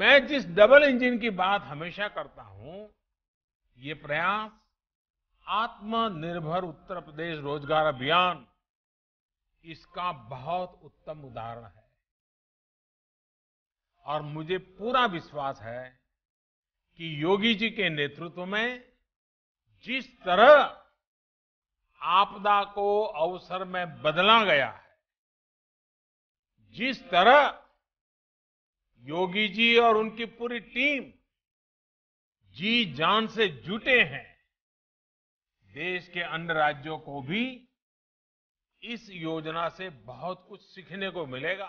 मैं जिस double engine की बात हमेशा करता हूं ये प्रयास आत्मनिर्भर उत्तर प्रदेश रोजगार अभियान इसका बहुत उत्तम उदाहरण है और मुझे पूरा विश्वास है कि योगी जी के नेतृत्व में जिस तरह आपदा को अवसर में बदला गया है जिस तरह योगी जी और उनकी पूरी टीम जी जान से जुटे हैं देश के अन्य राज्यों को भी इस योजना से बहुत कुछ सीखने को मिलेगा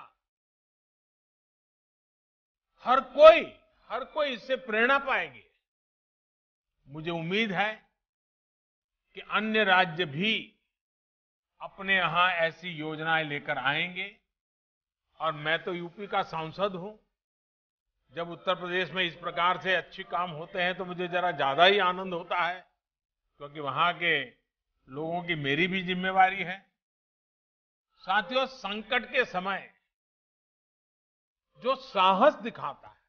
हर कोई हर कोई इससे प्रेरणा पाएंगे मुझे उम्मीद है कि अन्य राज्य भी अपने यहां ऐसी योजनाएं लेकर आएंगे और मैं तो यूपी का सांसद हूं जब उत्तर प्रदेश में इस प्रकार से अच्छे काम होते हैं तो मुझे जरा ज़्यादा ही आनंद होता है क्योंकि वहां के लोगों की मेरी भी जिम्मेवारी है साथियों संकट के समय जो साहस दिखाता है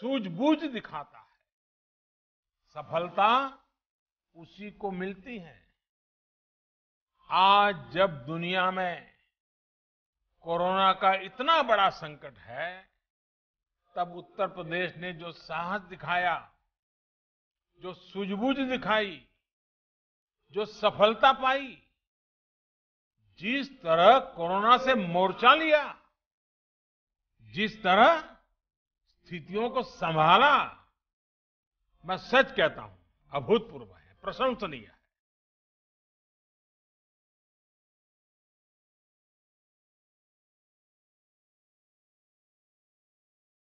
सूझबूझ दिखाता है सफलता उसी को मिलती है आज जब दुनिया में कोरोना का इतना बड़ा संकट है तब उत्तर प्रदेश ने जो साहस दिखाया जो सूझबूझ दिखाई जो सफलता पाई जिस तरह कोरोना से मोर्चा लिया जिस तरह स्थितियों को संभाला मैं सच कहता हूं अभूतपूर्व है प्रशंसनीय है